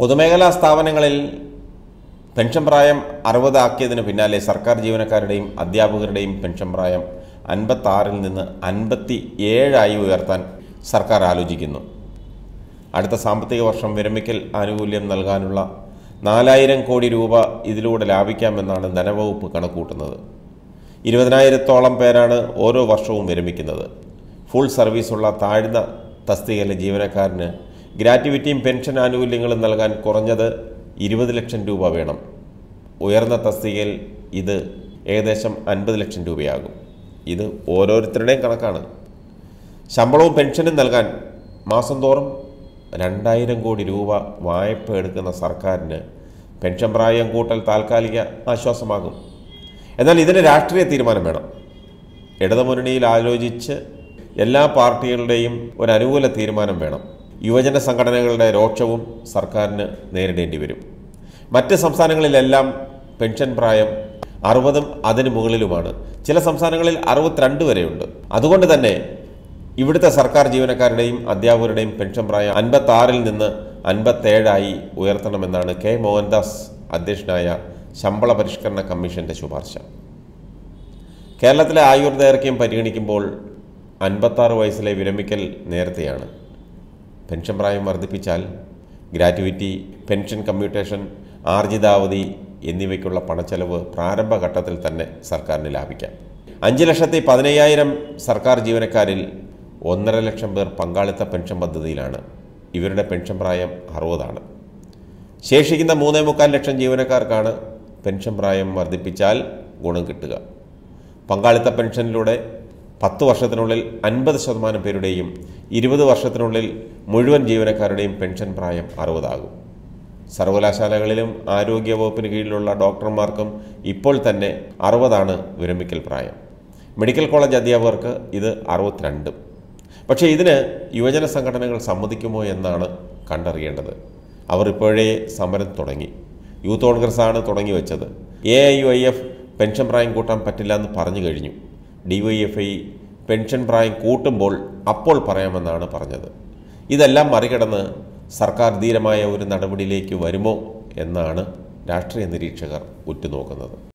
പൊതുമേഖലാ സ്ഥാപനങ്ങളിൽ പെൻഷൻ പ്രായം അറുപതാക്കിയതിന് പിന്നാലെ സർക്കാർ ജീവനക്കാരുടെയും അധ്യാപകരുടെയും പെൻഷൻ പ്രായം അൻപത്താറിൽ നിന്ന് അൻപത്തി ഏഴായി ഉയർത്താൻ സർക്കാർ ആലോചിക്കുന്നു അടുത്ത സാമ്പത്തിക വർഷം വിരമിക്കൽ ആനുകൂല്യം നൽകാനുള്ള നാലായിരം കോടി രൂപ ഇതിലൂടെ ലാഭിക്കാമെന്നാണ് ധനവകുപ്പ് കണക്കൂട്ടുന്നത് ഇരുപതിനായിരത്തോളം പേരാണ് ഓരോ വർഷവും വിരമിക്കുന്നത് ഫുൾ സർവീസുള്ള താഴ്ന്ന തസ്തികയിലെ ജീവനക്കാരന് ഗ്രാറ്റുവിറ്റിയും പെൻഷൻ ആനുകൂല്യങ്ങളും നൽകാൻ കുറഞ്ഞത് ഇരുപത് ലക്ഷം രൂപ വേണം ഉയർന്ന തസ്തികയിൽ ഇത് ഏകദേശം അൻപത് ലക്ഷം രൂപയാകും ഇത് ഓരോരുത്തരുടെയും കണക്കാണ് ശമ്പളവും പെൻഷനും നൽകാൻ മാസം തോറും രണ്ടായിരം കോടി രൂപ വായ്പ എടുക്കുന്ന സർക്കാരിന് പെൻഷൻ പ്രായം കൂട്ടൽ താൽക്കാലിക ആശ്വാസമാകും എന്നാൽ ഇതിന് രാഷ്ട്രീയ തീരുമാനം വേണം ഇടതുമുന്നണിയിൽ ആലോചിച്ച് എല്ലാ പാർട്ടികളുടെയും ഒരു അനുകൂല തീരുമാനം വേണം യുവജന സംഘടനകളുടെ രോക്ഷവും സർക്കാരിന് നേരിടേണ്ടി വരും മറ്റ് സംസ്ഥാനങ്ങളിലെല്ലാം പെൻഷൻ പ്രായം അറുപതും അതിന് മുകളിലുമാണ് ചില സംസ്ഥാനങ്ങളിൽ അറുപത്തിരണ്ട് വരെയുണ്ട് അതുകൊണ്ട് തന്നെ ഇവിടുത്തെ സർക്കാർ ജീവനക്കാരുടെയും അധ്യാപകരുടെയും പെൻഷൻ പ്രായം അൻപത്താറിൽ നിന്ന് അൻപത്തേഴായി ഉയർത്തണമെന്നാണ് കെ മോഹൻദാസ് അധ്യക്ഷനായ ശമ്പള പരിഷ്കരണ കമ്മീഷന്റെ ശുപാർശ കേരളത്തിലെ ആയുർദൈർഘ്യം പരിഗണിക്കുമ്പോൾ അൻപത്താറ് വയസ്സിലെ വിരമിക്കൽ നേരത്തെയാണ് പെൻഷൻ പ്രായം വർദ്ധിപ്പിച്ചാൽ ഗ്രാറ്റുവിറ്റി പെൻഷൻ കമ്മ്യൂട്ടേഷൻ ആർജിതാവധി എന്നിവയ്ക്കുള്ള പണച്ചെലവ് പ്രാരംഭഘട്ടത്തിൽ തന്നെ സർക്കാരിന് ലാഭിക്കാം അഞ്ച് ലക്ഷത്തി പതിനയ്യായിരം സർക്കാർ ജീവനക്കാരിൽ ഒന്നര ലക്ഷം പേർ പങ്കാളിത്ത പെൻഷൻ പദ്ധതിയിലാണ് ഇവരുടെ പെൻഷൻ പ്രായം അറുപതാണ് ശേഷിക്കുന്ന മൂന്നേ മുക്കാൽ ലക്ഷം ജീവനക്കാർക്കാണ് പെൻഷൻ പ്രായം വർദ്ധിപ്പിച്ചാൽ ഗുണം കിട്ടുക പങ്കാളിത്ത പെൻഷനിലൂടെ പത്ത് വർഷത്തിനുള്ളിൽ അൻപത് ശതമാനം പേരുടെയും ഇരുപത് വർഷത്തിനുള്ളിൽ മുഴുവൻ ജീവനക്കാരുടെയും പെൻഷൻ പ്രായം അറുപതാകും സർവകലാശാലകളിലും ആരോഗ്യവകുപ്പിന് കീഴിലുള്ള ഡോക്ടർമാർക്കും ഇപ്പോൾ തന്നെ അറുപതാണ് വിരമിക്കൽ പ്രായം മെഡിക്കൽ കോളേജ് അധ്യാപകർക്ക് ഇത് അറുപത്തിരണ്ടും പക്ഷേ ഇതിന് യുവജന സംഘടനകൾ സമ്മതിക്കുമോ എന്നാണ് കണ്ടറിയേണ്ടത് അവർ ഇപ്പോഴേ സമരം തുടങ്ങി യൂത്ത് കോൺഗ്രസ് ആണ് തുടങ്ങി വെച്ചത് A I U I F pension പ്രായം കൂട്ടാൻ പറ്റില്ല എന്ന് പറഞ്ഞു കഴിഞ്ഞു ഡിവൈഎഫ്ഐ പെൻഷൻ പ്രായം കൂട്ടുമ്പോൾ അപ്പോൾ പറയാമെന്നാണ് പറഞ്ഞത് ഇതെല്ലാം മറികടന്ന് സർക്കാർ ധീരമായ ഒരു നടപടിയിലേക്ക് വരുമോ എന്നാണ് രാഷ്ട്രീയ നിരീക്ഷകർ ഉറ്റുനോക്കുന്നത്